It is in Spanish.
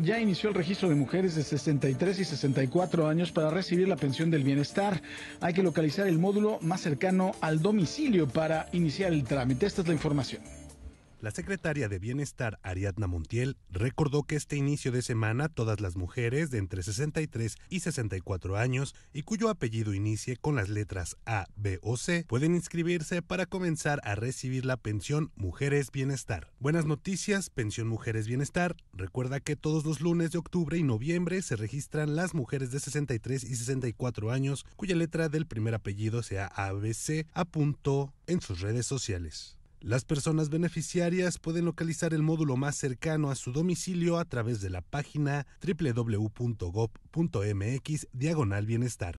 Ya inició el registro de mujeres de 63 y 64 años para recibir la pensión del bienestar. Hay que localizar el módulo más cercano al domicilio para iniciar el trámite. Esta es la información. La secretaria de Bienestar, Ariadna Montiel, recordó que este inicio de semana todas las mujeres de entre 63 y 64 años y cuyo apellido inicie con las letras A, B o C pueden inscribirse para comenzar a recibir la pensión Mujeres Bienestar. Buenas noticias, Pensión Mujeres Bienestar. Recuerda que todos los lunes de octubre y noviembre se registran las mujeres de 63 y 64 años cuya letra del primer apellido sea ABC apuntó en sus redes sociales. Las personas beneficiarias pueden localizar el módulo más cercano a su domicilio a través de la página www.gov.mx diagonal bienestar.